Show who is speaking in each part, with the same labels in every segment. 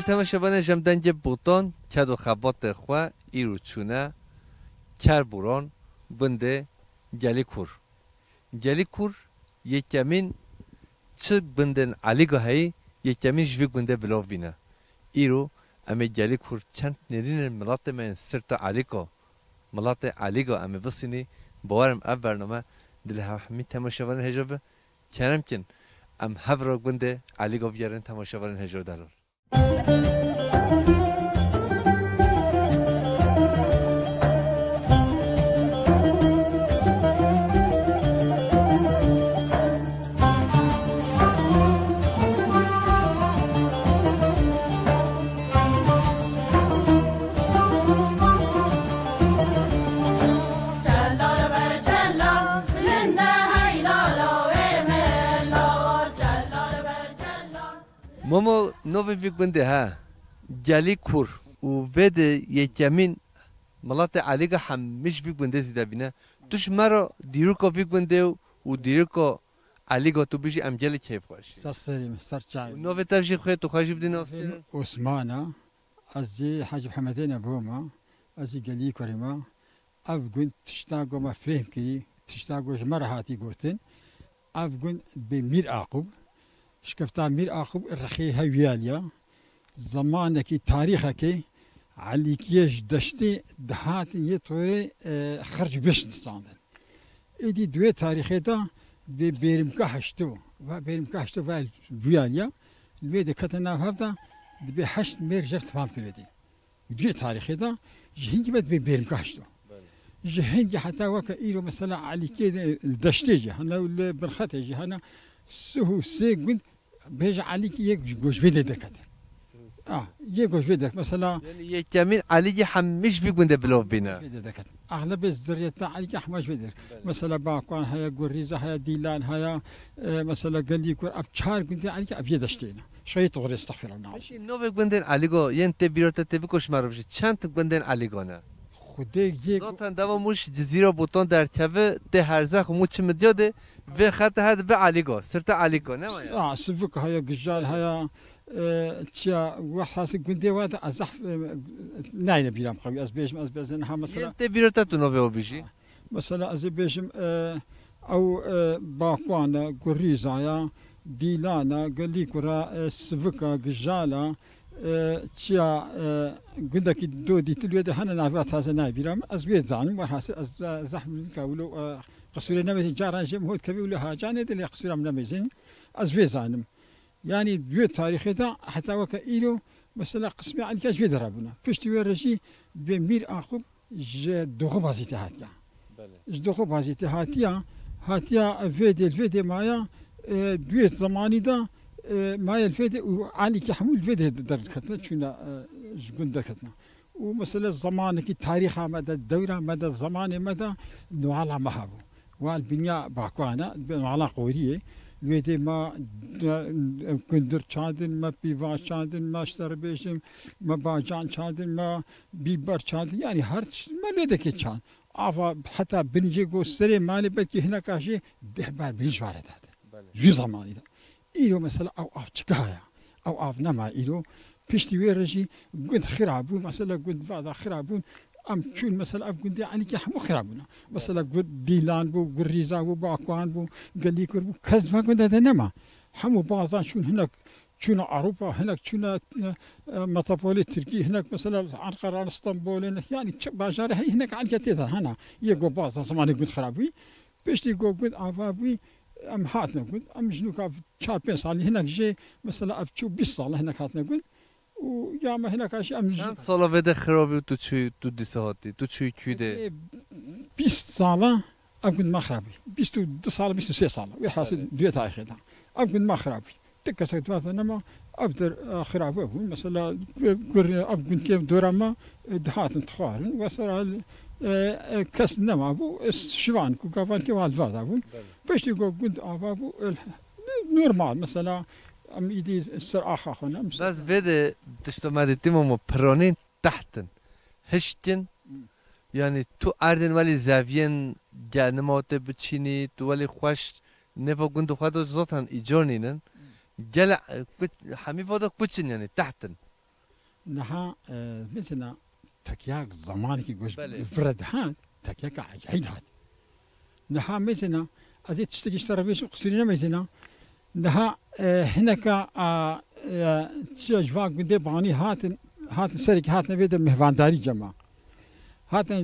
Speaker 1: دل تما شبانه جمدن یه خبات خواه ای رو چونه کر بران بنده گلی کور گلی کور یک کمین چه بندن علی گا هایی یک کمین جوی گنده بلاو بینه ای رو امی گلی کور چند نرین ملات من سرت علی ملات علی گا امی بسینی باورم اف برنامه دل همی تما هجابه کنم ام هفرا گنده علی گا بیارن تما هجاب Thank you. Momo no ve vikwende ha jali kur ubede ye jamin malate aliga ham mish vikwende zidabina tush maro diruko vikwende u diruko عليك تبيجي ام جلي كيف خوش صار سليم صار جاي نو في تبجي خوي تو خاجي بدنا
Speaker 2: عثمانة ازي حاج محمدين ابوما ازي قلي كريما اف قنت تشتاقو ما فهم كي تشتاقو جمر هاتي قوتن اف قنت بمير اقوب شكفتا مير اخو رخي هاوياليا زمانك تاريخك كيش دشتي دهات يطوري اه، خرج بش صاندن ايدي دوي تاريخي دا بي بيرمكا هشتو و بيرمكا هشتو فايل بياليا لوي دكتنا هفدا دبي حشت مير جفت فهم كلدي دوي تاريخي دا جهنجي بد بي بيرمكا هشتو جهنجي حتى وكا ايرو مثلا علي كي دشتي دشتيجي هنا بالخطيجي هنا سهو سيقند بيج عليك يك جوج فيدي دكات اه يك جوج فيدك مثلا
Speaker 1: يعني يكمل عليك حمش في قند بلوف بنا فيدي دكات
Speaker 2: اغلب تاع عليك حمش فيدي مثلا باقوان هيا قريزة هيا ديلان هيا آه، مثلا قال لي كور ابشار قند عليك ابيض اشتينا شوية تغري استغفر الله نوفي قندن
Speaker 1: عليكو ينتبيرو تتبكوش ماربش شانت قندن عليكونا خو دیگ یک زاتن دوا موش جزیرا بوتون در چوه ده هرزخ مو چه مدیاده به خط هد به علیگا سرت علیگا نه ما آه، سفک هيا گجال هيا تشا اه،
Speaker 2: وحاس گوندي واد ازح ناين بيرام خوي از اه، بيشم از بزن ها مثلا انت بيرتا تو نو مثلا از او باقوانا گريزايا ديلانا گلي سفكا گجالا تشا قدك اه، الدو دي تلويد حنا نعرفات هذا نايبي رام أزويد زعم وحاس زحم كاولو اه، قصير نمزين جاران جيم هو كبي ولا هاجان اللي قصير نمزين أزويد زعم يعني دو تاريخ دا حتى وك إلو مثلا قسمي عن كاش فيد رابنا كشت ورشي بمير أخوب ج دوغو بازيتي هاتيا ج دوغو بازيتي هاتيا هاتيا فيدي الفيدي اه، مايا دو زماني دا ما الفيدي وعلي كي حمول الفيدي دركتنا شونا جبن دركتنا ومسألة زمانك تاريخ مدى الدورة مدى الزمان مدى نوعلا مهابو والبنيا باكوانا نوعلا قورية ویدی ما گندر چادن ما پیوا چادن ما سربیشم ما باجان چادن ما بیبر چادن یعنی هر چیز ما لیده که چان آفا حتی بنجی گو سری مالی بلکی هنکاشی دهبر بنج وارد داد یو زمانی داد ئیرۆ مەسەلا ئەو ئافچکایە او آف نما ئیرۆ پشتی وێڕژی گند خرابون مثلا گند بادا خرابون ام چون مثلا اف گندی يعني گوندی که هەموو خرابونه مثلا گوت دیلان بو گوریزا بوو باکوان بوو گەلی بو بوو با بە گوندەدە نما هەموو بازان چون هەنک چون اروپا هەنک چون آه، مەتەپۆلی ترکی هەنک مەسەل ئەقرار ئستانبولێن يعني یانی چ باژارە هەی هەنک ئەنکە تیتر هەنا یه گو باز زمانی گوند خراببووی پشتی گو گوند ئاوا بووی ام هاتنا قد ام جنوك اف تشار بيس علي هناك جي مثلا اف تشو بيس على هناك هاتنا قد ويا ما هناك اش ام جنوك
Speaker 1: صلا بدا خرابي تو تشو تو دي ساعتي تو تشوي إيه، كيدي
Speaker 2: بيس صالا ام كنت ما خرابي بيس تو دي صالا بيس تو سي صالا دو دوية تاريخي ام كنت ما خرابي تكا سكت انا ما أبدر خراب مثلا كور قر أبقن كيف دورما دهات انتخار وصل كاس نما ابو الشبان كو كافان كي واحد فاز ابو باش يقول كنت ابو نورمال مثلا ام يدي سر اخا خونا
Speaker 1: بس بيد تشتو ما دي تيمو برونين تحتن هشتن يعني تو اردن ولي زافين جا نموت بتشيني تو ولي خوش نفو كنت خاطر زوتن ايجونينن جلا حمي فوتك بتشين يعني تحتن
Speaker 2: نها مثلا
Speaker 1: تكياك زمانك يقولش فرد
Speaker 2: هاد تكياك عجيد هاد نها میزنا از این تشتگیش تر بیش قصیری نمیزنا نها اه، هنکا چه اه، اه، جواک بده بانی هاتن هاتن سرک هاتن ویده مهوانداری جمع هاتن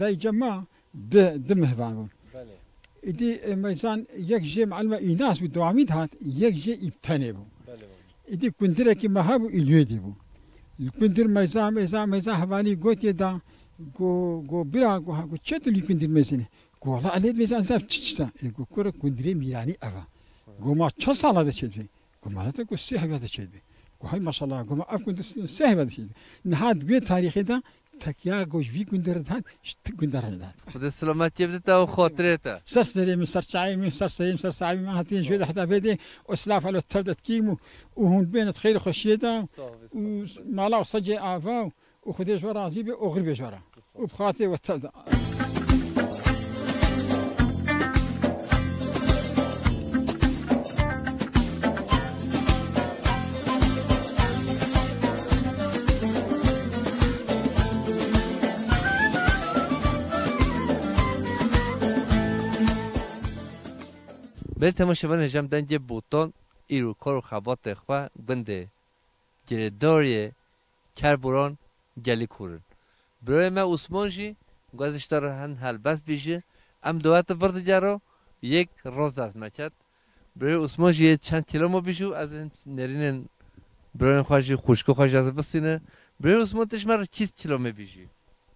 Speaker 2: داري جماعة ده ده مهوان إدي ميزان يك جي معلمة إيناس بالدواميد هات يك جي إبتاني بو إدي كندرة كي ما هابو إليو دي بو Lükbendirmeyse meyse meyse havali got yeda go go bira go ha go çet lükbendirmesini. Go ala alet meyse ansaf çiçta. E go kore kundire mirani ava. Go ma ço sala da çetbi. Go ma da go sihve da çetbi. Go hay maşallah go ma af kundur sihve da çetbi. Nihad bir tarihi da تکیا گوش وی گندر دهند شت
Speaker 1: گندر دهند خدا سلامتی بده و خاطره تا
Speaker 2: سر سری من سر چای من سر سری سر سعی من هاتین شده حتی بده اسلاف علی تبدت کیم و هون بین خیر خوشیه دا و مالا و سجه آفا و خودش و عزیب و اغربش ورا و بخاطر و تبدت
Speaker 1: Beleza, uma chamada já me dando botão e خوابات خواه rabate chua داری کر بران گلی کورن برای ما اسمان جی گازش داره هن هلبست بیشه ام دوات برد جارو یک روز دست مکت برای اسمان جی چند کلو ما بیشو از این نرین برای خواهشی خوشکو خواهش از بستینه برای اسمان تش مرا کیس کلو می بیشی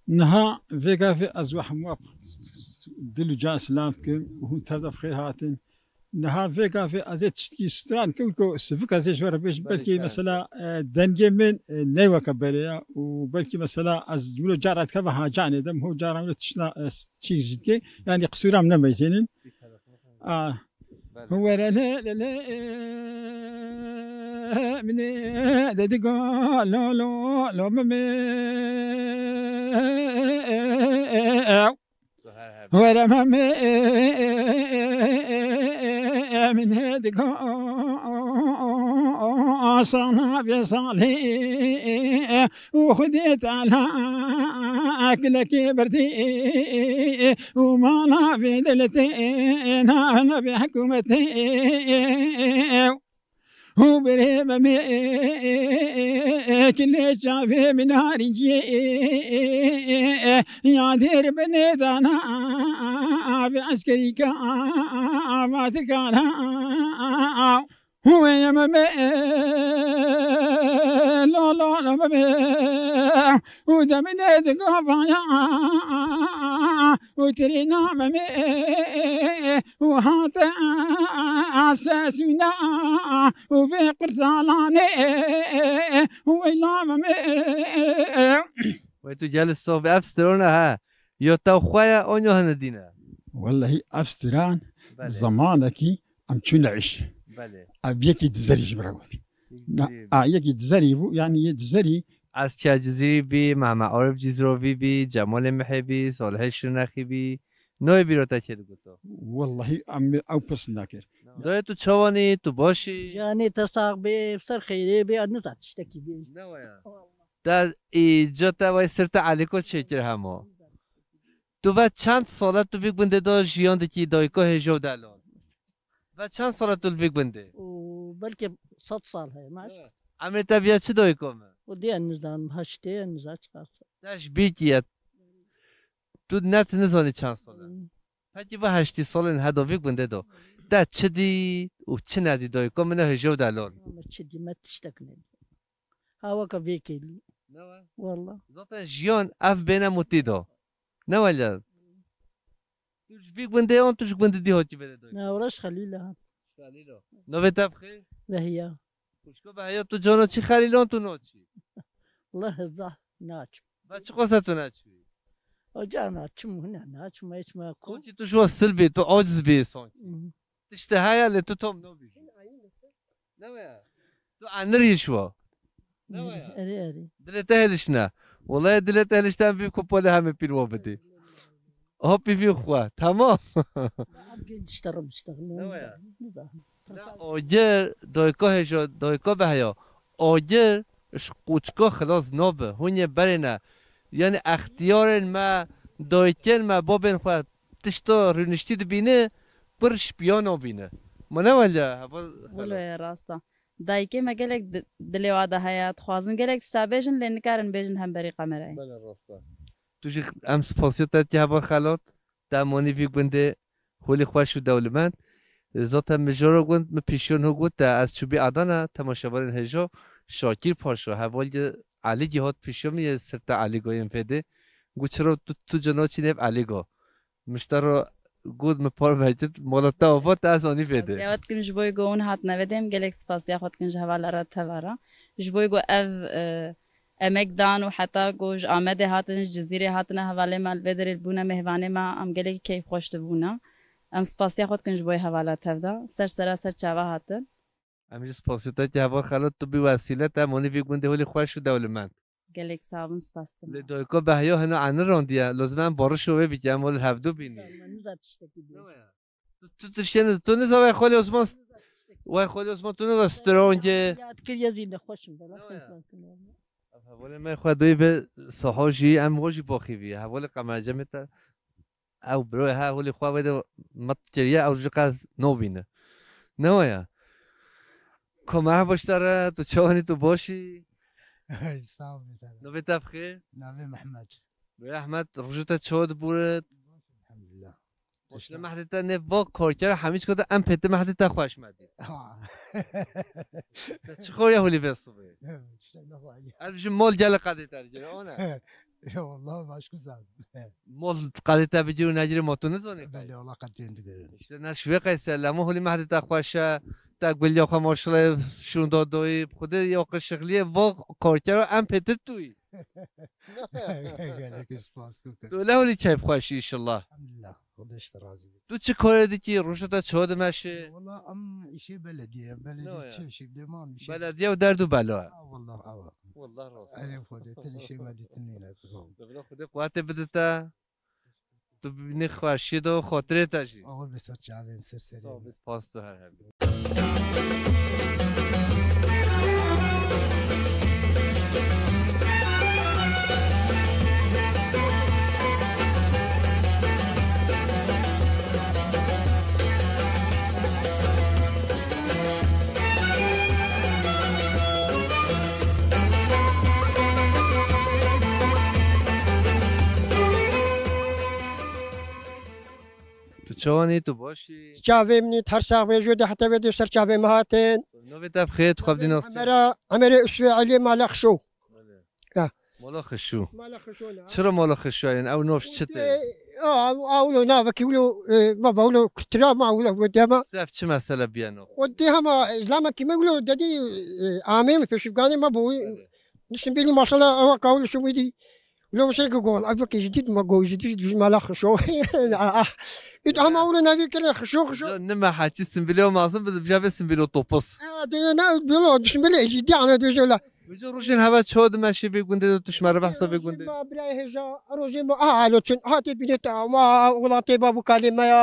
Speaker 1: نها وگافی از
Speaker 2: وحمواب دلو جا اسلامت که هون تازه بخیر هاتین نهافيك في ازيت ستران كوكو سفك ازي شوار بيش بلكي مثلا آه، دنجي من آه، نيوة كباليا وبلكي مثلا از جولو جارات كفا جاني دم هو جارة ولو تشنا آه، تشيك جدكي يعني قصورة من نما آه هو لا لا لا من داديكو
Speaker 3: لو لو لو ممي هو رمامي من هدك صنع بصالي وخديت على أكلك بردي وما في دلتي أنا بحكومتي هو بريم كل شافي من هارجي يا دير بني دانا بعسكري كا ما تركانا هو يما لا لا لا
Speaker 1: جالس صوب أفسترونا ها يوتاو خوايا أونيو هندينا والله أفستران زمانك أم
Speaker 2: تنعش بله بو؟ یعنی یه
Speaker 1: دزری از چه جزیری بی محمد عارف جزروی بی جمال محبی صالح شنخی بی نوی بی رو تکید گوتو والله ام او پس نکر دوی تو چوانی تو باشی
Speaker 4: یعنی تساق بی سر خیلی بی نزد شتکی بی نوایا
Speaker 1: در ایجا تا وای سر تا کو چکر همو تو و چند سالت تو بیگ بنده دا جیان دکی دایکو هجو دلو بچان سال تلفیق بنده و
Speaker 4: بلکه صد سال هاي ماش
Speaker 1: امر طبیعت چه دوی ودي
Speaker 4: و دی انزدان هشته انزا چهار سال داش
Speaker 1: بیکیت تو نت نزانی چند ساله پکی با هشتی سال این هدویق بنده دو ده چه دی و چه ندی دوی کم نه هجو
Speaker 4: چه دی ما تشتکنه هوا که بیکیلی والله
Speaker 1: زاتا جیان اف بینه متيدو دو لا
Speaker 4: توش جوی بندی اون توش بندی دی هاتی بده دوی نه وراش خلیل هم
Speaker 1: خلیل هم نوه تبخی؟ بهیا خوشکو بهیا تو جانا چی خلیل
Speaker 4: هم تو ناچی؟ الله هزا ناچم بچه خواسته تو ناچی؟ آجا ناچم مونه ناچم ایچ ما خود که تو شو اصل بی تو آجز بی
Speaker 1: سان تشتهایی لی تو توم نو بی تو انری شو
Speaker 4: نوه اری اری
Speaker 1: دلت نه والله دلت اهلش تن بیم کپاله همه پیر بده Hapifikuwa. Tamam.
Speaker 4: Gençlerim işte. Ne var ya?
Speaker 1: Ojer doyko hejo doyko behyo. Ojer şkuçko xlas nobe. Hunye berine. Yani ihtiyarın ma doyken ma babin xwa tişto rünüştü dibini bir şpiyano bine. Mana valla.
Speaker 5: Valla rasta. دایکی ما گلک دلیواده حیات خوازن گلک تشتا بیجن لینکارن بیجن هم بری قمره بله راسته
Speaker 1: توش ام سپاسیت هد که هبا خلات در مانی بی گونده خولی خوش و دولمند هم مجارا گوند ما پیشون ها گود در از چوبی عدن ها تماشاور این هجا شاکیر پاشو حوال علی گیهات پیشون میه سرت علی گایم فیده گو چرا تو, تو جنا چی نیف علی گا مشتر رو گود ما پار مجد مالات تاوفات از آنی فیده زیاد
Speaker 5: کن جبای گو اون حد نویدیم گلک سپاسی خود کن جوال را تورا جبای گو او امک دان و حتی گوش آمده هاتنش جزیره هاتنه حواله مال بدر بونه مهوانه ما ام گلی کی خوش بونه ام سپاسی خود کنج بوی حواله تفدا سر سر سر چاوا هاتن
Speaker 1: ام سپاسی تا جواب خلاص تو بی وسیله تا منی وی ولی خوش دول من
Speaker 6: گلک سابن سپاستم
Speaker 1: لدایکا به هیا هنو انا راندیا لازم من بارو شوه بگم ولی هفدو بینی تو تشتن تو از خالی و وای از عثمان تو نزا سترانگه
Speaker 4: یاد کر یزین خوشم
Speaker 1: هواله من خواهد به صحاجی ام غوشی باخی بیه هواله قمر جمعت. تا او بروی ها هولی خواه بایده مطجریه او جگه از نو بینه نو یا کمه باش داره تو چوانی تو باشی نو بیتف خیر نو بی محمد بی بله، احمد رجوتا چود بورد خوش نه تا نه با کارکر همه چی کرده ام پته محدت تا خوش مدی ها
Speaker 7: چه خور یه هولی بسو بی
Speaker 8: شنه مول جله قدی تر جره نه یا الله باش کو زاد مول
Speaker 1: قدی تا بجو نجر متون زونی قدی والله قد جند بی شنه نه شو قای سلامو تا خوشه تا گلی خو شون دو دوی خود یو قش شغلی با کارکر ام پته توی
Speaker 8: نه نه
Speaker 1: نه
Speaker 8: نه خودش راضی بود
Speaker 1: تو چه کار دیگه روشتا چه مشه؟ والا ام ایشی بلدیه بلدیه چه دیمان دمان بلدیه و درد و بلا
Speaker 8: والله آه والله
Speaker 1: راست علی خودت ایشی مدتنی خدا خوده خودت بده تا تو ببینی خوشید و خاطره تا جی آقا بسر چاویم سر سری بس پاس تو هر موسیقی чавани ту
Speaker 7: боши
Speaker 9: чавемни тарсаг вежуди хата веди сар чавем хатен
Speaker 1: новитаб хет хаб динос амера
Speaker 9: амера усви али малах шу ملاخ شو ملاخ شو نعم شنو ملاخ شو يعني او نوف شتي اه اولو نعم كيقولوا ما بقولوا كترا ما اولو قدام
Speaker 1: سيف شو مثلا بيانو
Speaker 9: قدام لما كيما يقولوا دادي عامين في شفقاني ما بقول نسمي ما شاء الله اوقع اولو شو ميدي לא רוצה לגוגל, אף פעם יזידית מגו יזידית בזמן החשוב,
Speaker 1: יתאם אולי נגיד כאלה חשוב חשוב. נמה חד, שיסם בלי אומר, סם בלי בג'אב יסם בלי טופוס. בלו, תשמלי, יזידי ענה תשמלה. بزور روشن هوا تشود ماشي بيقون دي دوتش مربح صبي قون دي
Speaker 9: بلا هجا روجي ما اعلو تشن هاتي بنيت ما ولاطي بابو كلمة يا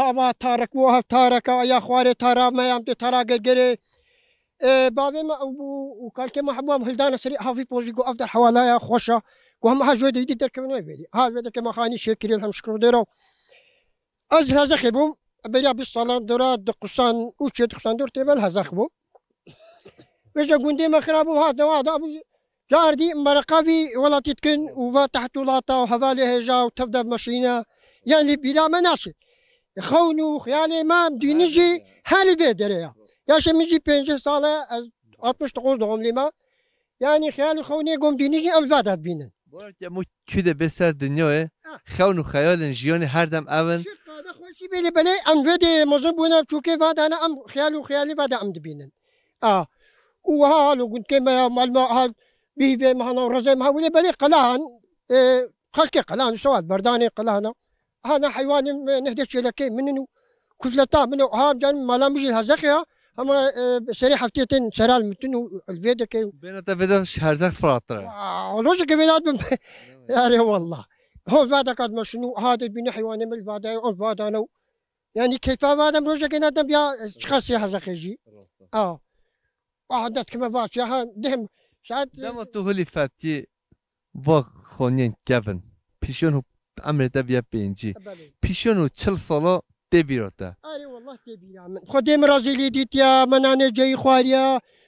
Speaker 9: هوا تارك وها تارك يا خواري تارا ما يامتي تارا قرقري بابي ما ابو وكان كما حبوا مهلدان سريع هافي بوجي افضل حوالايا خوشة وهم هجو دي دي دركبنا بيدي هذا دك ما خاني شكري الحمد شكر ديرو از هذا خبو بريا بالصلاة دورا دقصان وش دقصان دور تبل هذا خبو وجا قندي ما خرابو ها دوا دا ابو جار دي مرقبي ولا تتكن وفا تحت ولاطا وحفالي هجا وتبدا بمشينا يعني بلا مناشي خونو خيالي ما نجي هالي بيدريا يا جي بينجي صالة 69 دوم لما يعني خيالي خوني قوم دينجي أم زادت بينا بۆ
Speaker 1: هەموو کو دە بێسەر دنیۆێ اه؟ آه. خەون و خەیۆلن بلي بلي ام
Speaker 9: خۆشی بێنێ بونا ئەم فاد انا ام خيالو خيالي فاد ام آه. و اه بادا ئەم قلت ئا وهاڵ و گوندکەی مە مەلمە هاڵ بیێ مەهانە و ڕزەی هاولێ بەلێ قەلاان خەڵکی قەلان سوات بەردانی قەلانە هانا حیوانم نهدە چێلەکەی منن و کوفلەتا منە هاجان مەلامژی هەزەخەیە اما آه، شريحه فتيتن شرال متن الفيدا كي
Speaker 1: بينات فيدا هرزك فراطر
Speaker 9: لوجه كبينات يا والله هو فادا قد ما شنو هذا بين حيوان من الفادا او فادا لو يعني كيف هذا مروجه كنا دم يا شخص يا هذا خيجي اه واحد آه، كما فات يا هان دهم شاد لما
Speaker 1: تقولي فاتي بوك خونين كيفن بيشون هو عمري دبيا بينجي بيشون هو 40 سنه تبيروتا اري والله تبيرا من خدم رازيلي
Speaker 9: ديتيا منانه جاي خواريا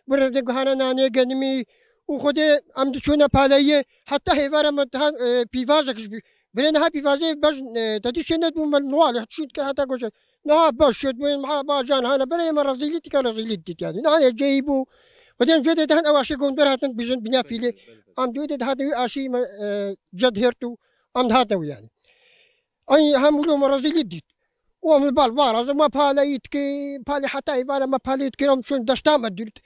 Speaker 9: برده گهانا نانه گنمي و خدي ام دچونه پاليه حتى هيوار متها بيوازكش برين ها بيوازي باش تديشنه بو من نوال حتشوت كه حتى گوشه نا باش شد من مع باجان هانا بري من رازيلي تيكا رازيلي ديتيا نانه جايبو خدين جوده دهن اواشي گون براتن بيجن بنا فيلي ام جوده دهن اشي اه، جد هرتو ام دهاتو يعني اي هم لو مرزيلي ديت Oğlum bal var azı mapale itki pali hatta ibara mapale itki rom çün dastama dirt.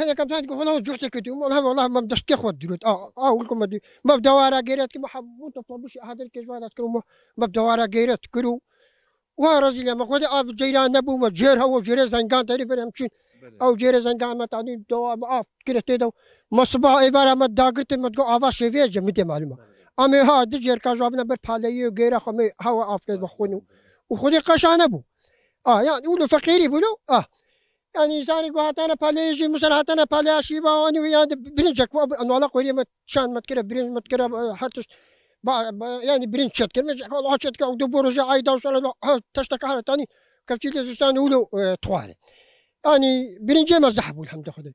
Speaker 9: هذا كم تاني والله جحت كدي والله والله ما بدش تاخذ دروت اه اه ولكم دي ما بدوارا غيرت كما حبوا تطلبوش هذا الكجوان تكرموا ما بدوارا غيرت كرو ورزيل ما خد اب جيران نبو ما جير هو جير زنگان تاري فرم چين او جير زنگان ما تاني دو اب اف كرت دو ما صبح ايوارا ما داگرت ما گو اوا شوي جميت معلومه امي ها دجير كاجو ابنا بر پالي غيره خمي هوا اف كد بخونو وخلق ابو اه يعني يقولوا فقيري يقولوا اه يعني زاني قو انا بالي يجي مثلا هاتانا بالي اشيبا واني ويا برنجك انا على قوري شان تكرا برنج متكره حتش يعني برنج كلمة مجح والله شتكر ودبور رجع عايدا وصل تشتكى حالة تاني كفتي لزستان يقولوا آه، طواري يعني برنجي ما زحبوا الحمد لله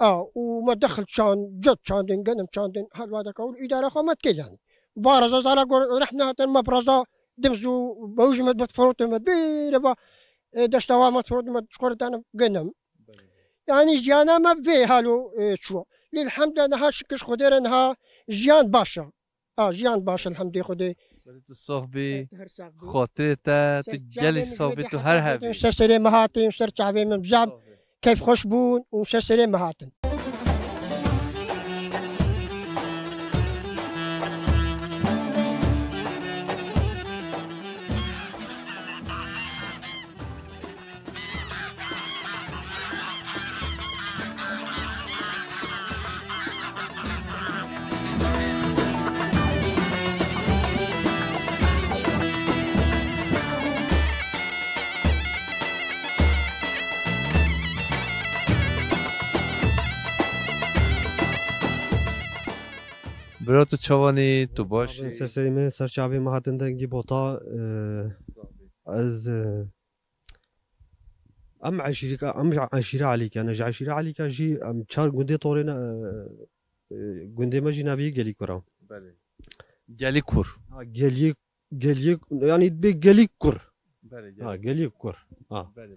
Speaker 9: اه وما دخل شان جد شان دين قنم شان دين هذا كاو الاداره خو ما يعني بارزه زارا رحنا مبرزه دمزو باوج مد بد فروت مد بي ربا دشتوا مد فروت مد شكرت أنا قنم يعني جيانا ما في هالو شو للحمد لله أنا هاشكش خدير نها جيان باشا آه جيان باشا الحمد لله خدي
Speaker 1: سرت صحبي خاطرتا تجلي صحبي تو هر هبي سر سري
Speaker 9: مهاتي سر شعبي مبزعب كيف خشبون وسر سري مهاتن
Speaker 8: Bilo je tudi čovani, tu boš. Se se ime srčavi mahatende gibota az ام عشيرك ام عشيره عليك انا جا عشيره عليك جي ام تشار غوندي طورينا غوندي ماجي نافي جالي كورا بله جالي كور جالي جالي يعني بي جالي
Speaker 1: كور بله اه جالي كور اه بله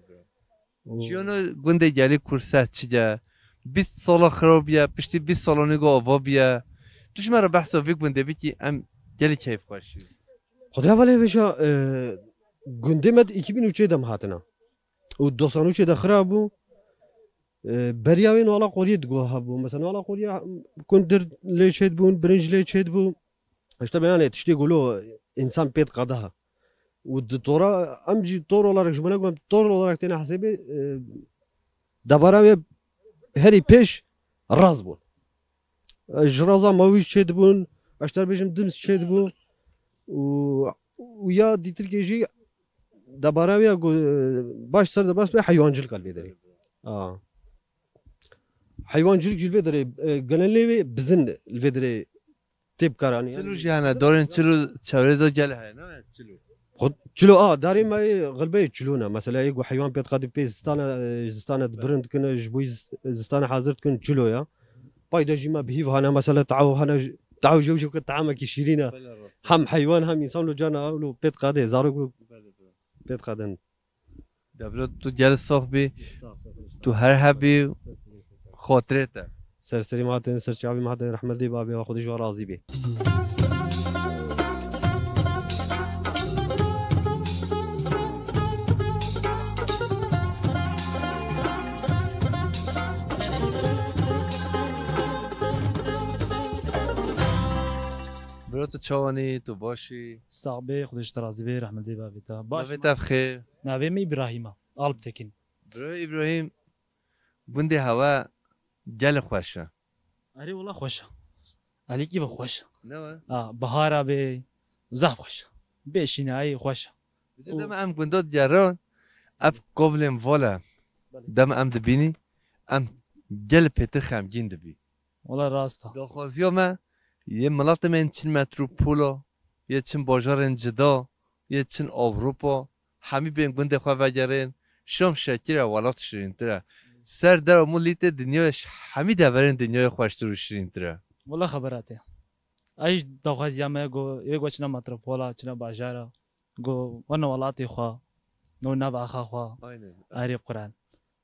Speaker 1: جيونو غوندي جالي كور ساتشجا 20 سالا خراب بیا پشتی 20 سالانه گو آوا بیا توش مرا بحثا وی گونده بیتی ام گلی کیف خوشی خدا ولی
Speaker 8: وشا گونده مد 2003 دم هاتنا و 293 ده خراب بو بریاوین والا قوریه دگوه بو مثلا والا قوریه کندر لی چید بون برنج لی چید بو اشتا بینانه تشتی گلو انسان پید قده ها و الدکتوراه امجی طور olarak جمله قم تین olarak تنا حسابی هری پیش راز بود jiraza mavî çê dibûn eş derbêjim dims çê dibû û ya dîtirkê jî debara wê baş ser dibas be heywancilka lê derê heywancilik ji vê derê genelê wê bizin li vê derê tê bikaranî jî hene dorên çilû çevrê de gel
Speaker 7: heye çilû
Speaker 8: Çilo a darê me xilbeyê çilûne meseleyê gu heywan pêtqadî pê zistana zistana dibirin dikine ji bo zistana hazir dikin çilo ya بايداجي ما به هنا مثلا تعاو هنا تعاو جوجو كطعامه كي شيرينا هم حيوان هم انسان لو جانا لو بيت قاده زارو بيت قادن دبلو تو جالس صاحبي تو هر حبي خاطرته سرسری مهاتن سرچاوی مهاتن رحمت دی بابی و خودش راضی بی
Speaker 10: مرات چوانی تو باشی صعبه خودش ترازی به رحمت دی باویتا باش باویتا بخیر نوی می ابراهیم آلب تکین برای ابراهیم
Speaker 1: بندی هوا جل خوشه
Speaker 10: اری والله خوشه
Speaker 1: علی کی خوشه نه
Speaker 10: آه بهارا به زحب خوشه بشینای خوشا دم ام گندات جران اف کوبلم والا
Speaker 1: بله. دم ام دبینی ام جل خم خمگین دبی
Speaker 10: والله راستا دخوازی
Speaker 1: ما یه ملت من چین متروپولو یه چین باجارن جدا یه چین اوروپا همی بین گنده خواه وگرین شام شکیر ولات شیرین تره سر در مولیت دنیایش همی دورین دنیای خوشتر و شیرین تره
Speaker 10: ولا خبراته ایش دخوازی همه گو یه گو چنه متروپولا چنه باجارا گو ون ولاتی خواه نو نب آخا خواه عریب قرآن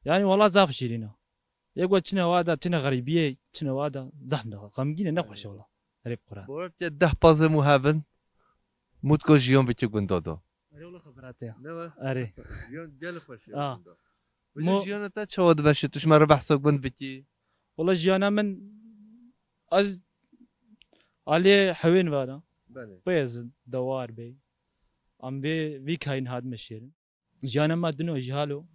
Speaker 10: یعنی ولا زاف شیرینه یه گو چنه وادا چنه غریبیه چنه وادا زحم ده غمگینه نخوشه ولا
Speaker 1: ريب قران بورت ده بازي مهابن موت كو جيون بيتي غوندودو
Speaker 10: اري والله خبراتي اري جيون ديال فاش اه مو جيون تا تشود باش توش ما ربح سوق بنت بيتي والله جيانا من از علي حوين بله. بيز دوار بي ام بي ویکاین هاد مشیر جیانا ما دنو جهالو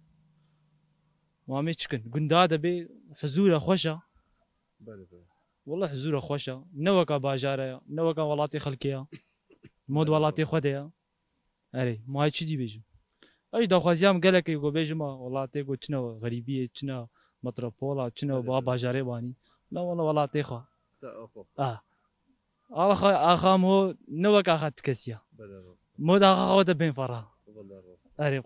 Speaker 10: ما میچکن گنداده بی حضور خوشه بله بله والله زۆرە خۆشە نەوەکە باژارەیە نەوەکە وڵاتی خەکەیە مۆد وڵاتی خودەیە ئەرێ مای چی دی بێژم ئەش داخوازیام گەلەکەی گۆ بێژمە وڵاتێ گو چنەوە غەریبیە چنە مەترۆپۆڵا چنەوە با باژارێ بانی لەوەڵە خوا مود
Speaker 7: اري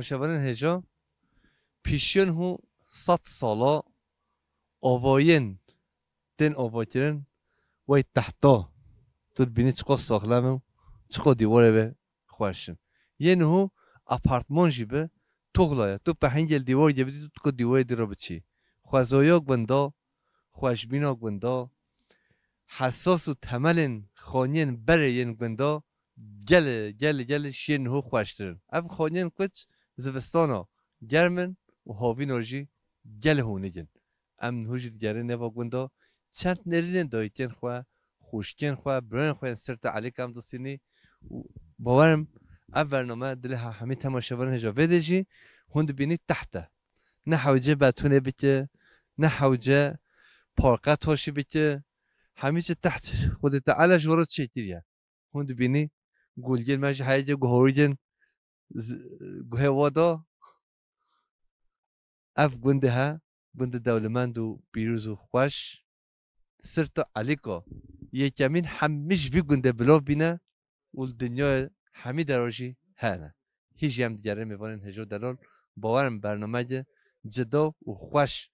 Speaker 1: همشوان هجا پیشون هو صد سالا آواین دن آواکرین وی تحتا تو بینی چکا ساخله مو چکا دیواره به خوارشن یه نهو اپارتمان جیبه توغلایا تو به هنگل دیوار یه تو تکا دیواره دیرا بچی خوزایا گونده خوشبینا گونده حساس و تملین خانین بره یه گونده گل گل گل شیه نهو خوش دارن اف خانین کچ زبستانا گرمن و هاوی نرژی گل هونگن ام هوجید دیگره نوا گوندا چند نرینن دایکن خواه خوشکن خواه برین خواه سرت علی کم دستینی و باورم اول برنامه دل همه تماشاوران هجا ویده جی هند بینی تحت نه حوجه بتونه بکه نه حوجه پارقه تاشی بکه چه تحت خودت تعالی جورت چیکیریه هند بینی گلگل مجی حیجه گهوریدن وادا اف گنده ها گنده دولمند و پیروز و خوش سرتو علیکو یکمین همیش وی گنده بلو بینه و دنیا همی دراجی هنه هیچ هم دیگره میوانن هجو دلال باورم برنامه جدا و خوش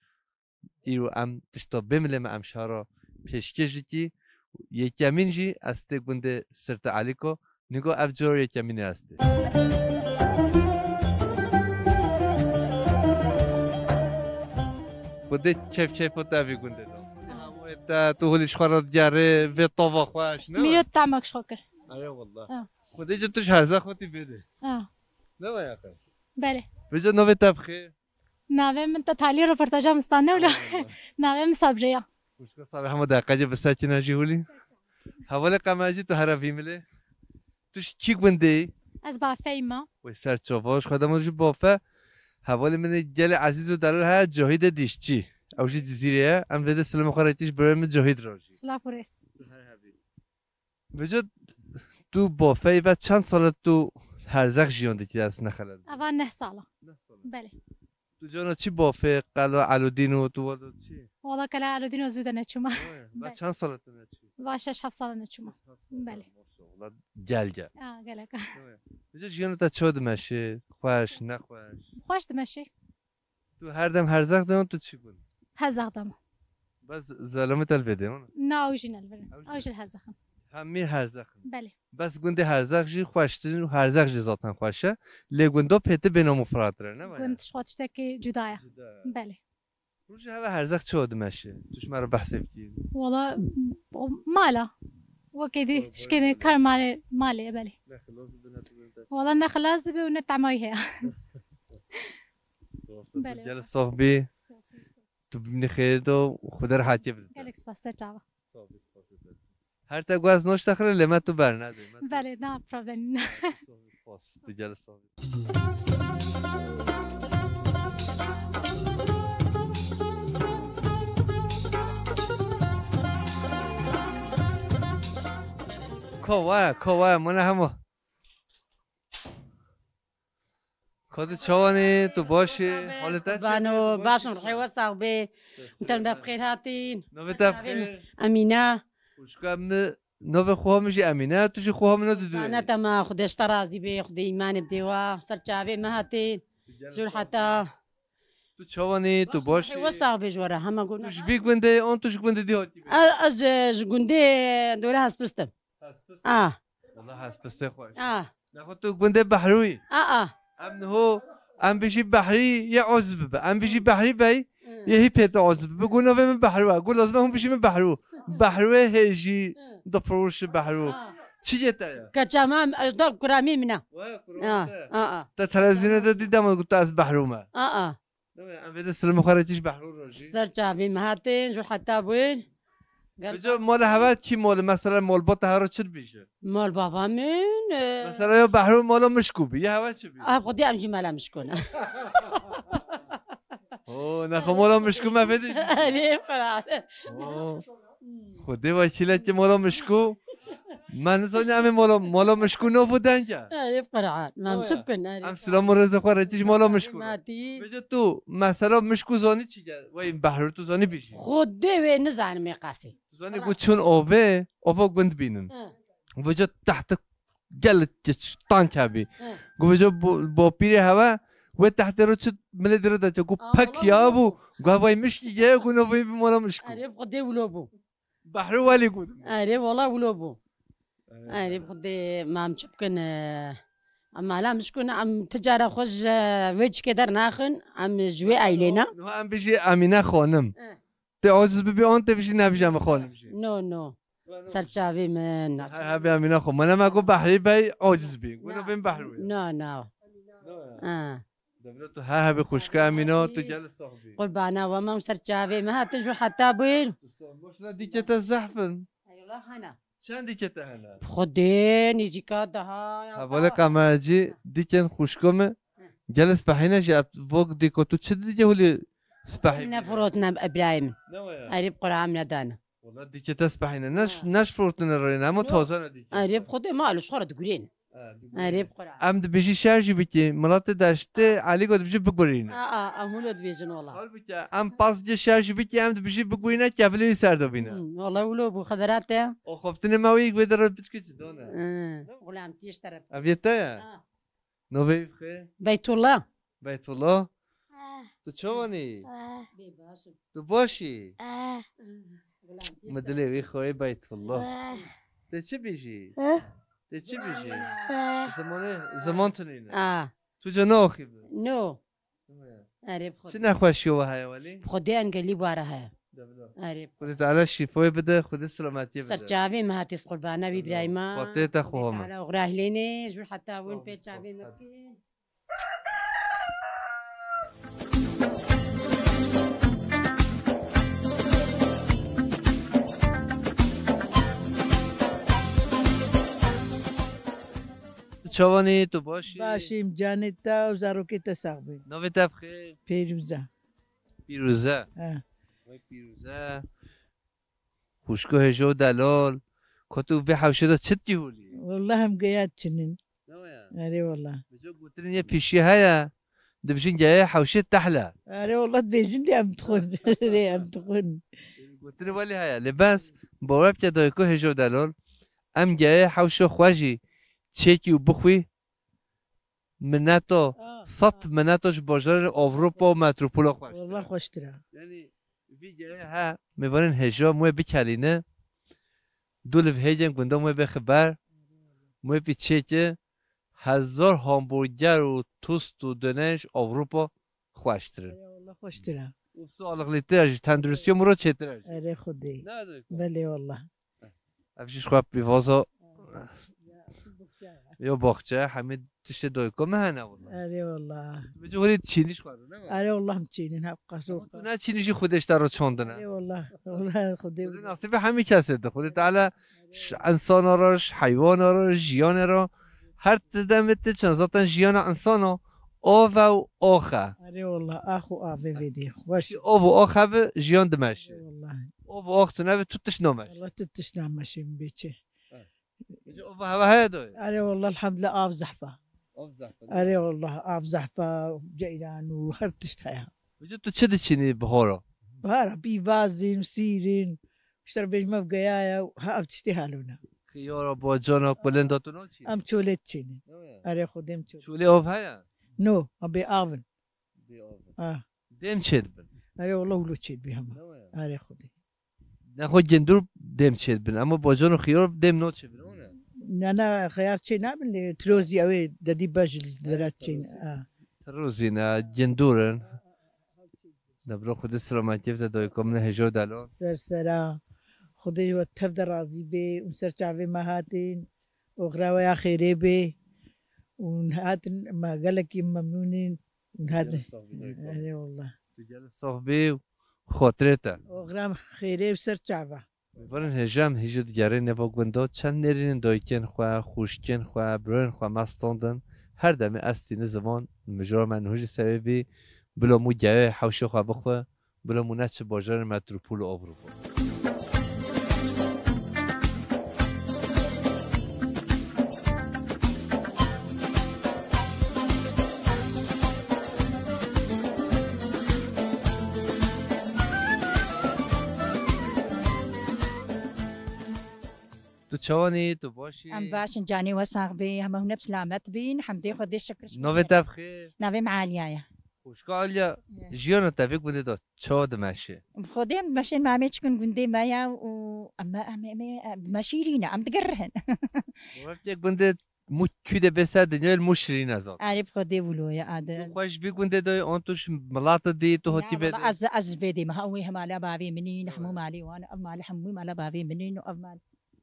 Speaker 1: ایرو ام تشتا بملم ام شهارا پیشکشی که یکمین جی از گنده سرت علیکو نگو افجار یکمین هسته قده چپ چپ تاوی گنده دا تا تو هلیش خورد جاره به طبا خواهش نه
Speaker 11: میرد تمک شکر
Speaker 7: آیا والله
Speaker 1: خودی جو توش هرزه خودی
Speaker 10: بده نه وای خیر
Speaker 11: بله
Speaker 1: بجا نوه تبخی
Speaker 11: نوه من تا تالی رو پرتاجا مستانه ولا نوه من سبجیا
Speaker 1: خوشکا صالح ما دقیقه جا بساچی نجی هولی حوال قمجی تو هرفی مله توش چی گنده ای؟
Speaker 11: از بافه ایما
Speaker 1: وی سر چاواش خودم جو بافه حوالی من گل عزیز و دلال ها جاهید دیشچی او شی ها ام ویده سلام برای من جاهید راجی
Speaker 11: سلام فرس
Speaker 1: وجود تو بافه و چند سال تو هرزخ جیانده که دست نخلد
Speaker 11: اول نه ساله بله
Speaker 1: تو جانا چی بافه قلا علودین و تو والا چی؟
Speaker 11: والا قلا علودین و زوده نچومه آره. و
Speaker 1: بله. چند سالت
Speaker 11: نچومه؟ و شش هفت سال نچومه بله
Speaker 1: اولا گل گل آه گل گل جیانو تا چه دمشه خوش نخوش خوش دمشه تو هردم دم هر زخ دم تو چی بود
Speaker 11: هر زخ دم
Speaker 1: بس زلمت البده من
Speaker 11: نه اوجین البده اوجل هر زخم
Speaker 1: همیر هر زخم بله بس گونده هر جی خوشترین و هر جی ذاتن خوشه لگوندو پته بنا مفراد ره نه
Speaker 11: گند شوتشته که جدایا بله
Speaker 1: روش هوا هر زخ چه توش مرا بحث بکین
Speaker 11: والا ماله. وكيدي تشكيني كار مالي مالي بلي والله انا خلاص بي ونتعمايها
Speaker 1: بلي تو تبني خيرتو راحت هر تا گواز نوش تخلی لما تو بر نده
Speaker 11: بله نه پرابلم
Speaker 1: نه 怖い怖い من همه خود چوانی تو باشی حالت هست بانو باشم رحی وسع بی انتم ده بخیر
Speaker 6: هاتین
Speaker 1: نو تا بخیر امینه وشکم نو خوها میشی امینه تو چی خوها منو دو انا
Speaker 6: تما خودش ترازی بی خود ایمان بدیوا سر چاوی ما هاتین زور حتا
Speaker 1: تو چوانی تو باشی رحی
Speaker 6: وسع بی جوره همه گونه توش
Speaker 1: بی گونده اون توش گونده دی هاتی
Speaker 6: از گونده دوره هست بستم اه ah.
Speaker 1: والله حسب استخوة اه ah. ناخدتو بنده بحروي اه ah, اه ام هو ام بيجي بحري يا عزب ام بيجي بحري باي یه هی پیدا عزب. بگو نوه من بحرو گو لازم هم من بحرو hmm. بحرو هیجی hmm. دا بحرو چی جتا یا؟
Speaker 6: کچاما دا گرامی منا
Speaker 1: تا تلازینه دا دیدم گفت از بحرو ما
Speaker 6: ام
Speaker 1: بده سلم خوره تیش بحرو رو
Speaker 6: جی سر چابی محاتین جو حتا بجا مال هوت
Speaker 1: کی مال مثلا مال با تهرا چی بیشه مال بابا من مثلا یا بحرون مالا بی یه هوت چه
Speaker 6: بیشه خودی جی مالا
Speaker 1: مشکونه نه نخو مالا مشکو مفیدش نه خودی وکیلت که مالا مشکو من زنی همه مالا مالا نو بودن که
Speaker 6: فرعان من شبن ام سلام
Speaker 1: رزق خورتیش مالا بله، مشکونه بجا تو مثلا مشکو زانی چی و این بحر تو زانی بیشی
Speaker 6: خود دیوه نزانی میقاسی
Speaker 1: زانی گو چون اوه اوه گند بینن و جا تحت گل تان بی گو بجا با پیر هوا و تحت رو چه ملی درده چه گو پک یابو گو هوای مشکی گه گو بی مالا مشکو آره خود ولو بو بحر
Speaker 6: والي قدم اري والله ولو بو اري بخدي ما مشبكن آه، اما لا مشكون عم تجاره خرج آه، وجه كدر ناخن عم جوي
Speaker 1: ايلينا نو ام بيجي امينه خانم إيه. تعوز بي اون تي تفجي نافجا خانم
Speaker 6: نو نو سرچاوي من
Speaker 1: ها بي امينا خو ما ما كو بحري بحری بی بي بی
Speaker 6: نعم. بين بین نعم، نعم. نو نو اه
Speaker 1: دبلو تو ههب خوشكام ينو تجلس صاحبي
Speaker 6: و وما مش ترجعبي ما تجو حتا بیر مش ديكة زحفن ایلا هنا چند دیکه هنه خودی نیجیکا ده ها
Speaker 1: اولا کاماجی دیکن خوشکمه گل جی اب وگ دیکو تو چه دیگه هولی سپاهین نه
Speaker 6: فروتنا ابراهیم عرب قرام ندانه
Speaker 1: والله دیکه تسبحینه نش نش فروتنا رینه اما تازه ندیکه
Speaker 6: عرب خود مالو شخار دگورین قريب
Speaker 1: قرعه ام دبيجي شارجي بيتي مرات داشتي عليك دبيجي بقولين اه
Speaker 6: اه ام ولو دبيجن والله البتة
Speaker 1: ام باس دي شارجي بيتي ام دبيجي کفلی سر دو بینا
Speaker 6: والا اولو بو خبرات
Speaker 1: او خفتني ما ويك بدر بتشكي دونا غلام تيش یا نو بی بخی
Speaker 6: بیت الله
Speaker 1: بیت الله تو چونی؟ تو باشی؟ مدلی وی خوری بیت الله تو چه بیشی؟ دی چی بیشه؟ زمان زمان تو نینه آه تو جا ناخی بود؟
Speaker 6: نو آره بخود چی نخوشی و های ولی؟ خودی انگلی باره های آره
Speaker 1: خودی تعالی شفای بده خودی سلامتی بده سر چاوی ما
Speaker 6: هاتیس قربانه بی برای ما خاطی تا خوامه تعالی اغراه لینه جور حتی اون پی چاوی مکین
Speaker 1: چوانی تو باشی
Speaker 12: باشیم جانتا و زروکی ساق بید نویت بخیر پیروزه
Speaker 1: پیروزه پیروزه خوشگاه جو دلال کتو به دا چت جهولی والله هم گیاد چنین آره والله بجو گوترین یه پیشی دو بشین جای حوشه تحلا
Speaker 12: آره والله بیزین دی هم تخون ری هم تخون
Speaker 1: گوترین والی هایا لباس بورب که دایکو هجو دلال ام جای حوش خواجی چیکی و بخوی منتا صد منتاش باجر اوروپا و متروپولا خوشت
Speaker 12: الله خوشت را یعنی وی جایی ها
Speaker 1: میبانین هجا موی بکلینه دولیو هیجن گونده موی بخبر موی بی که هزار هامبورگر و توست و دنش اوروپا خوشت را
Speaker 12: الله خوشت را سوال اقلی تر اجید تندرستی چه تر اجید اره خودی نه دوی بله والله افشیش خواب
Speaker 1: بیوازا یا باغچه همه تش دایکا مهنه والله
Speaker 12: اره والله بجوری چینیش کارو نه اره والله چینین
Speaker 1: هم قصو نه چینیشی خودش در چوندن آره والله والله خود نصیب همه کسی ده خودی تعالا انسان را حیوان را جیان را هر تدمت چون زاتن جیان انسان را او و آخه اره والله و اوه
Speaker 12: بیدی واش او و به جیان
Speaker 1: دمش والله او و آخ تو نه تو تش نامش والله
Speaker 12: تو تش بیچه أري والله الحمد لله آف زحفة أري والله آف زحفة جيران وهرتشتها
Speaker 1: وجدت تشدشني بهورو
Speaker 12: بهارا بي بازين وسيرين اشتر بيج مبقيايا هاف تشتها لنا
Speaker 1: كيورو بوجونو كلن دوتونوشي
Speaker 12: ام تشولتشيني أري خدم تشولي تشولي أوف هيا نو أبي آفن بي آفن آه ديم تشيد أري والله ولو تشيد بهم أري خدم
Speaker 1: ناخد جندور ديم تشيد بن أما بوجونو خيور ديم نوتشي بن
Speaker 12: انا خيار تشينا ملي تروزي اوي دادي باج درات تشينا آه.
Speaker 1: تروزي تروزينا جندورن دبرو خود السلامات يفتا دويكم نه جو دالو
Speaker 12: سر سرا خودي وتف درازي بي سر تعبي ما هاتين وغراوي اخيري بي ونهاتن ما قالك ممنونين ونهاتن
Speaker 1: اي والله تجال صاحبي خطرته
Speaker 12: وغرام خيري وسر تعبه
Speaker 1: برن هجم هجد گره نبا گونده چند نرین دایکن خواه خوشکن خواه برن خواه مستاندن هر دمه استین زمان مجرا من نهج سببی بلا مو گره حوش خواه بخواه بلا مو نچه تشوني توبوشي ام
Speaker 5: باش نجاني وساغ بي هم هنا بسلامت بين حمدي خدي الشكر نوفي
Speaker 1: تبخير
Speaker 5: نوفي مع اليايا
Speaker 1: وشكاليا جيون تبيك بدي دو تشود ماشي
Speaker 5: خدي ماشي ما ميتش كن قندي مايا و اما اما ماشي رينا ام تقرهن
Speaker 1: وقتك مو مكيو ده بس دنيا المشرين زاد
Speaker 5: عارف خدي ولو يا عاد
Speaker 1: خوش بي كنت ده انت ش ملاط دي تو هتي بد
Speaker 5: از از فيدي ما هو هما لا بابي منين حمو مالي وانا مالي حمو مالي بابي منين وأب مالي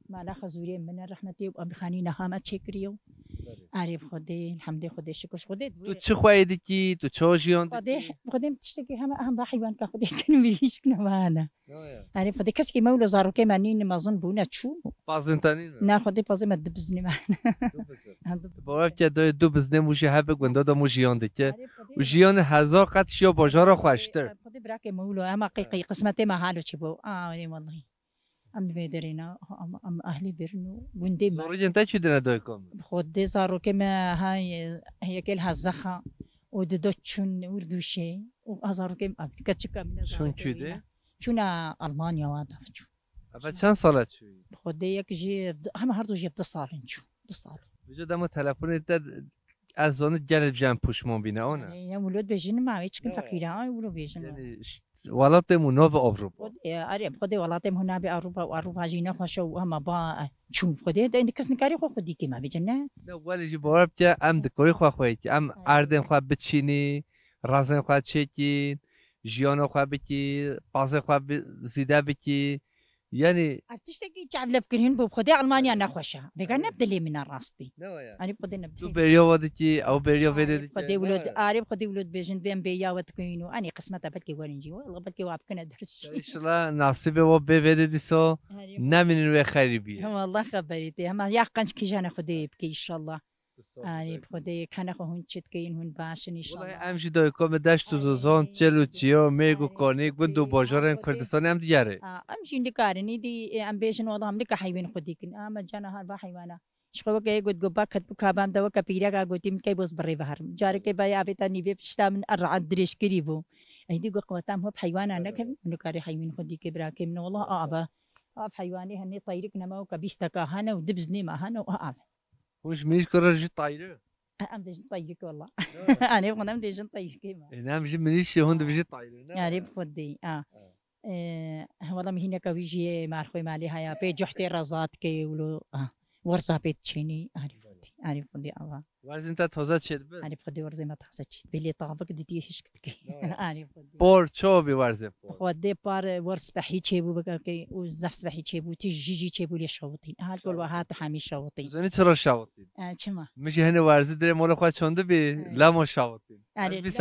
Speaker 5: مالا خزوری من رحمتی و امخانی نهامت چه کریو بله. عارف خودی الحمد خودی شکر خودی تو چه
Speaker 1: خواهی دیکی، تو چه جیان
Speaker 5: خودی خودی تشتی که همه هم حیوان که خودی کنم بیش کنم آنها عارف خودی کسی که مولا زارو که منی نمازن بونه چون
Speaker 1: بازن تنین
Speaker 5: نه خودی بازی مد بزنی من
Speaker 1: باور که دو دو بزنی موشی هب گنده دو مو جیان دکه و جیان هزار قد شیا بازار خوشتر
Speaker 5: خودی برای که مولا اما قیقی قسمت ما حالو چی بو آه والله ام ودرینا ام ام اهلی برنو گوندی ما زوری
Speaker 1: انت چی دنا دوکم
Speaker 5: خود دی زارو که ما های و د دوچون ور دوشه و ازارو که ام کچ چون چی چون آلمانیا و دفچو
Speaker 1: اول چند سال چی
Speaker 5: خود یک جی هم هر دو جی د چو سال
Speaker 1: بجا دم تلفن از زانه گلب جن پوشمون بینه
Speaker 5: یه مولود بجینه ما هیچ کن اولو
Speaker 1: ولاتم نوب اوروبا
Speaker 5: آره خود ولاتم هناب اوروبا و اوروبا جینا خوش و اما با چون خود این کس نکاری خو خودی که ما بجنه
Speaker 1: ولی جی بارب که ام دکوری خو خوی که ام اردم خو بچینی رازم خو چکین جیانا خو بکی پازه خو زیده بکی يعني تشتكي
Speaker 5: تعب لفكرين بخدي المانيا نخوشة بقى نبدلي من الراستي انا بخدي نبدلي تو
Speaker 1: بريو ودتي او بريو بدتي بخدي
Speaker 5: ولد اري بخدي ولد بيجن بين بيا وتكينو اني قسمة بلكي ورنجي والله بلكي وعب كنا درس ان
Speaker 1: شاء الله نصيبي وبي بدتي سو نامن وخير بي
Speaker 5: والله خبريتي هم يا قنش كي جانا خدي بكي ان شاء الله ali poder kana hun chit ke hun bashin inshallah
Speaker 1: am ji doy kom dash tu zozon chelu chiyo mego kone gundu bajaran kurdistan am digare
Speaker 5: am ji indi karni di am beshin wada am dik hayvan khudi kin am jana har ba haywala شخو که گود گوبا خط بخابم دو کپیرا کا گوتیم که بوس بری بهرم جاره که بای آبیتا نیوی پشتا من ارعد دریش کری بو ایدی گو قوتم هب حیوانا نکم منو کاری حیوان خودی که برا که منو والله آبا آب حیوانی هنی طیرک نما و کبیستا که هنه و دبز نیما هنه و آبا
Speaker 1: واش ملي تكون راه طايلو
Speaker 5: غنبدا أه، نطيك والله آه. انا بغينا نبدا نطيك كيما
Speaker 1: انا إيه، نعم، مجي مليش هون بجي طايلو نعم.
Speaker 5: يعني بودي اه, آه. إيه، والله مهينا كويجي إيه، مع الخوي مالي هيا بيجو حتى رازات كي ولو ورصه بيت تشيني عارف عارف دي اوا وارزين تتوزا تشد عارف دي ورزي ما تحسش بلي طابك بود.
Speaker 1: بور تشوبي وارزي
Speaker 5: خو بار ور صباحي تشيبو ورز بهی صباحي تشيبو تجيجي تشيبو لي شوطين هاد كل وهات حامي شوطين زين تشرا شوطين اه تشما
Speaker 1: ماشي هنا وارزي دري مولا خوات شوند بي لا مو
Speaker 5: عالمي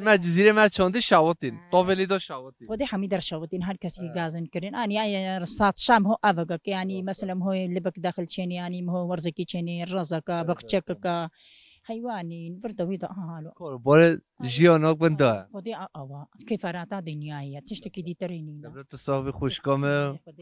Speaker 5: ما
Speaker 1: جزيره ما شوند شوطين طوفلي دو شوطين
Speaker 5: ودي حميدر شوطين هاد كاسي كرين اني رصات شام يعني مثلا هو لبك داخل تشيني يعني هو ورزكي تشيني رزكا بقچككا حيوانين برضويضة هالو
Speaker 1: كوربول جيونوك بندا
Speaker 5: خدي أوا كيف راتا دنياية تشتكي دي ترينينا دبرت
Speaker 1: الصاحب خوشكم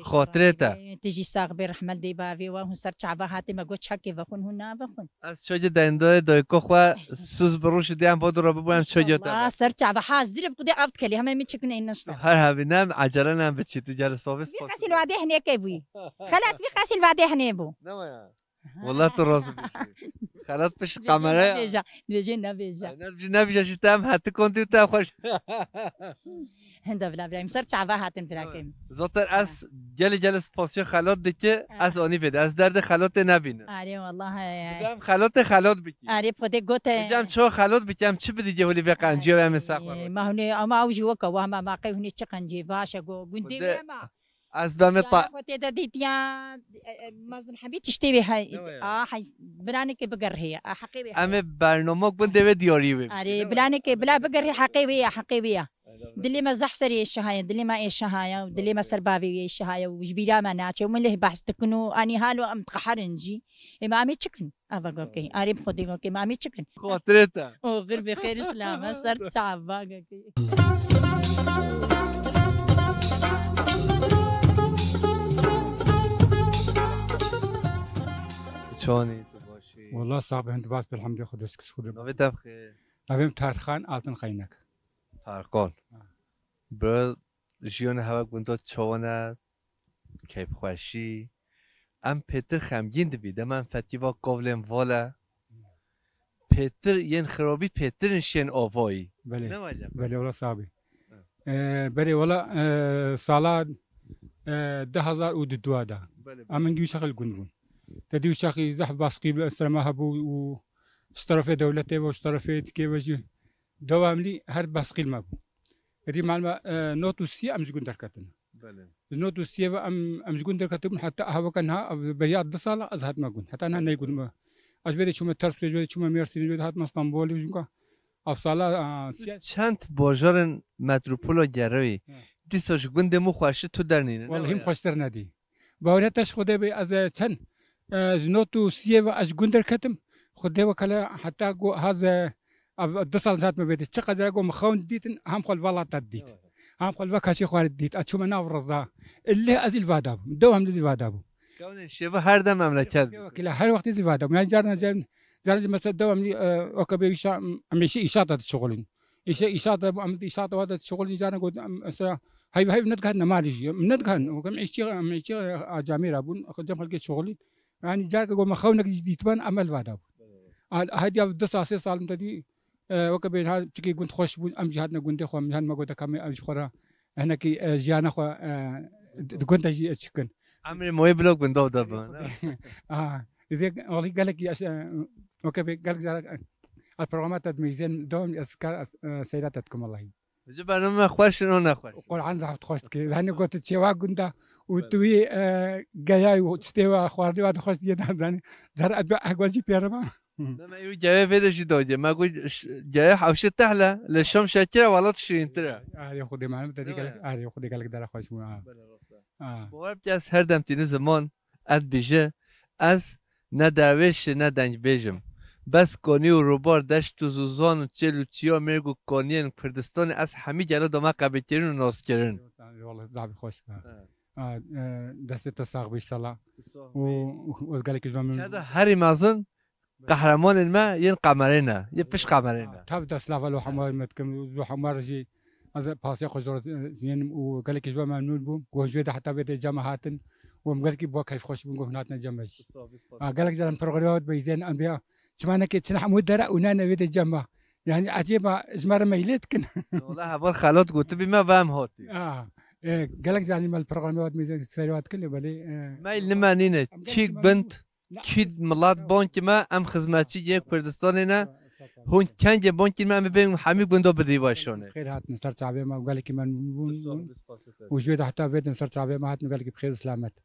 Speaker 1: خاطرتا
Speaker 5: تجي ساق برحمة دي بافي وهم سر شعبا هاتي ما قوتش حكي بخون هنا بخون
Speaker 1: شوجة دايندو دو كوخوا سوز بروش دي هم بودو ببینم بوهم شوجة تا
Speaker 5: سر شعبا حاز دي عفت کلی كلي هم يمتشكنا نشده.
Speaker 1: هر نم عجلنا بتشي تجار الصاحب سبوت في قاسي
Speaker 5: الوعدي هنيك بوي خلات في قاسي الوعدي هنيبو نعم
Speaker 1: والله تو خلاص پیش قمره نبیجا
Speaker 5: نبیجا نبیجا
Speaker 1: نبیجا شتم حتی كنت تا خوش
Speaker 5: هندا بلا بلا مسر چعبه حتن براکیم
Speaker 1: زوتر اس جل جل سپاسی خلات دیک از آنی بید از درد خلات نبینه
Speaker 5: اری والله بگم
Speaker 1: خلات خلات بکی
Speaker 5: اری پده گوته بگم
Speaker 1: شو خلات بکم چه بدی جهولی به قنجی و همه آره، سقر
Speaker 5: ما هني اما اوجي وكا و ما قیه هونه چه قنجی باشه ما
Speaker 1: اسباب الطاعه
Speaker 5: تديتيا ما اظن حبيت تشتي هاي اه حي بلانك بقر هي حقيبي
Speaker 1: ام برنامج بن دي ديوري وي
Speaker 5: اري بلانك بلا بقر هي حقيبي حقيبي دلي ما زحسري الشهايه دلي ما ايش شهايه ودلي ما سربابي ايش شهايه وجبيرا ما ناتش ومن اللي بحث تكنو اني هالو ام تقحرنجي امامي تشكن ابا اوكي اري بخدي اوكي امامي تشكن
Speaker 1: خاطرته
Speaker 5: او غير بخير سلامه صرت تعب اوكي
Speaker 13: شلوني
Speaker 1: تباشي والله صابح انت
Speaker 13: باس بالحمد خود اسكس خود نوبتا بخير
Speaker 1: نوبم ترخان،
Speaker 13: آلتن خينك
Speaker 1: تارقول بر جیون هوا گوندو چونه کیپ خوشی ام پتر خمگین بیده من با قولم والا پتر ین خرابی پتر شن آوایی بله بله ولا صاحبی بله ولا
Speaker 13: سالا ده هزار او دو دا بله، بله. امن گیو خیلی گنگون تدیو شاخی زح باسقی سرما هبو و اشترف دولت و اشترف تکیوجی دوام لی هر باسقی ما بو ادي معلومة نوتو سي ام جون دركتنا بله نوتو سي ام ام جون دركتنا حتى هوا كانها بيا دصاله ازهت ما جون حتى انا نيقول ما اش بده شو ترس جو شو ميرسي جو هات ما اسطنبول جونكا افصاله
Speaker 1: چند بازار متروپول گروی دیساش گوند مو خوشه تو در نینه والله هم خوشتر ندی باورتش خوده به از چند
Speaker 13: زنوتو آه، سيفا اش غندر كتم خديوا كلا حتى هذا اتصل ذات ما بيت ذا قوم خون ديتن هم خل والله تديت هم خل وكا شي خوار ديت اتشوم منا ورزا اللي ازي الفادابو دوهم لزي الفادابو كون الشيفا هر دم مملكات كلا هر وقت زي الفادابو يعني جارنا جارنا جارنا مس دوهم لي وكبي مشي اشاطه الشغلين إيش إيش هذا أمد إيش هذا هذا الشغل جارنا قد مثلا هاي هاي بنتقهن ما ليش بنتقهن وكم إيش شيء إيش آه، جميل أبون خدم خلق شغلي يعني جارك قوم خونك جديتبان أمل بعدها آه، هادي أبو دس عصير سالم تدي آه، وكبين هذا تكي قنت خوش بون أم جهادنا قنت خو من هاد ما قدر كم أم شخرا هنا كي آه، جانا خو قنت جي أشكن عمل موي بلوك قنت دو دابا آه إذا أولي قالك يش وكبين قالك جالك البرنامج تدميزين دوم أذكار سيداتكم الله
Speaker 7: خواش nam chłość, no
Speaker 13: عن chłość. تخوش تكي لاني قلت تشيوا قندا وتوي جاي gajaj خواردي chwardy خوش chłość jeden dan, ادو adwa agwazi pierma.
Speaker 1: ما يجي جاي فيدا شي دوجي ما قول جاي حوشي تحلى للشم شاكرا ولا تشرين ترى اهلي خدي معلم تدي اهلي خدي قالك دار خوش مو اه جاس هردم تي زمان اد بيجي اس نداويش ندنج بيجم بس کانی و روبار دشت و زوزان و چل و چیا مرگ و کانین کردستان از همه گلا دما قبل کردن و ناز کردن خوش دست تساق بیشتلا و از گلی که جمعیم هر مازن قهرمان ما ین قمرینه یه پش قمرینه
Speaker 13: تاب دست لفل و حمار متکم و حمار جی از پاسی خوش رو ین و گلی که جمعیم ممنون بوم گوشوید حتی بیت جمع هاتن و مگل که با کیف خوش بوم گفت ناتن جمعش گلی که جمعیم پروگرامات بیزین انبیا سمعنا تسنح مدرا ونانا ويد الجماعة يعني عجيبة زمارة ميلتكن
Speaker 1: والله بول خالوت قلت بما بام هوتي اه
Speaker 13: إيه، قال لك زعما البروغرامات ميزان السيروات كله بلي إيه.
Speaker 1: ما لما نينا تشيك بنت كيد ملاد بون ما ام خدماتي كردستاننا آه. هون كان جبون كلمة ما بين حامي قندو بدي واشونه
Speaker 13: خير هات نصر تعبي ما قال لك من وجود حتى بيت نصر تعبي ما هات قال لك بخير وسلامات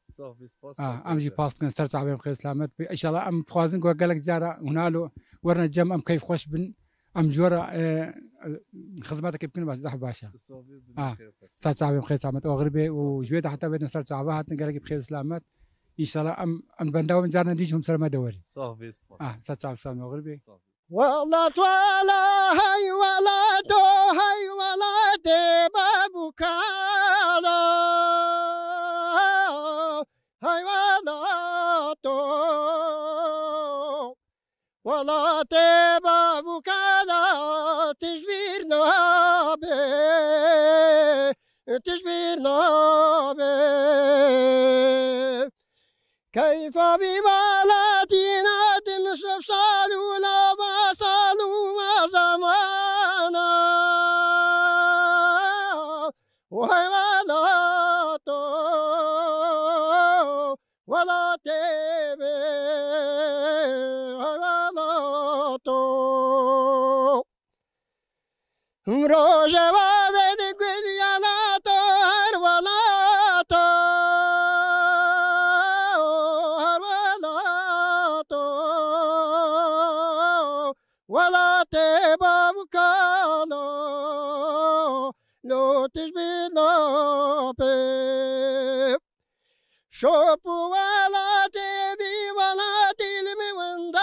Speaker 13: اه ام جي باست نصر تعبي بخير وسلامات ان شاء الله ام تخوازن قال لك جارة هنالو ورنا جم ام كيف خوش بن ام جورا خدماتك يمكن باش زحف باشا اه نصر تعبي بخير وسلامات وغربي وجود حتى بيت نصر تعبي هات قال لك بخير وسلامات ان شاء الله ام ام بنداوم جارنا ديجهم سلامة دوري صافي اه نصر تعبي سلامة وغربي
Speaker 9: ولا ولا هاي ولا دو هاي ولا دي بابو كالا هاي ولا دو ولا دي بابو كالا تجبير نابي تجبير نابي كيف بما لا تنادم صالوا لا ما صالوا ما زمانا وهي ولا تبي حيواناتو روجبا te va buscando, lo te vino pe. Shopu ala te viva la tilmi wanda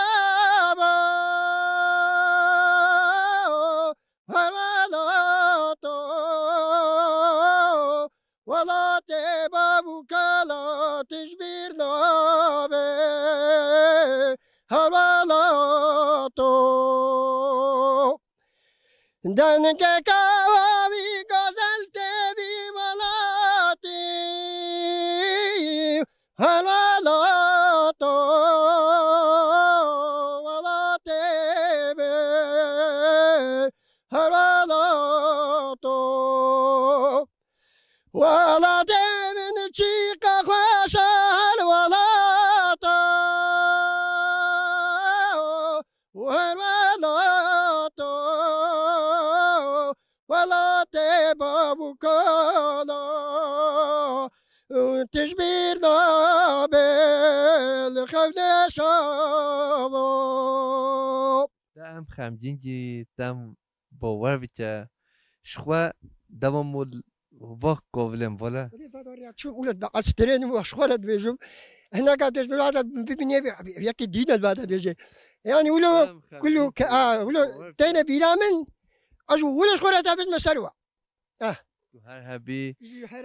Speaker 9: Haralato. Dan ke ka كالا تجبيرنا بالخبز
Speaker 1: شابو تام خام جنجي تام بوار بيتا شخوا دوامول وباق قبلن بولا
Speaker 9: شو قلت أسترين وشخورت بيجم هنا قاعد تجبر هذا ببنية يكي دينا بعد بيجي يعني ولو كله كا ولو تينا بيرامن أجو ولا شخورت أبد مسروع
Speaker 1: أه هر هبی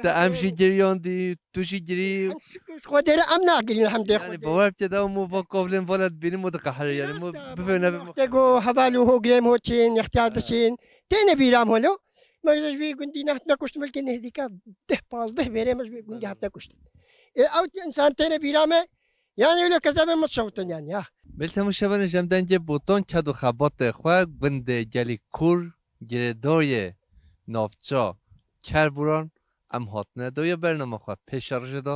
Speaker 1: تا ام شی دی تو شی جری خو ام الحمد لله یعنی باور مو با کوبلن ولد بینی مو یعنی مو بفهم نه گو حوالو هو گریم هو چین
Speaker 9: اختیار تن بیرام هلو مرز وی ده ده انسان تن بیرام یعنی ولو کزابه مت شوتن ها
Speaker 1: بلته مو شبن خبات خو بنده کور کر ام هات نه دو یه برنامه خواه پیشار جدا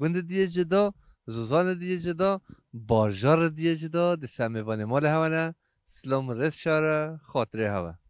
Speaker 1: گند دیه جدا زوزان دیه جدا بارجار دیه جدا دی سمیبان مال سلام رس شاره خاطره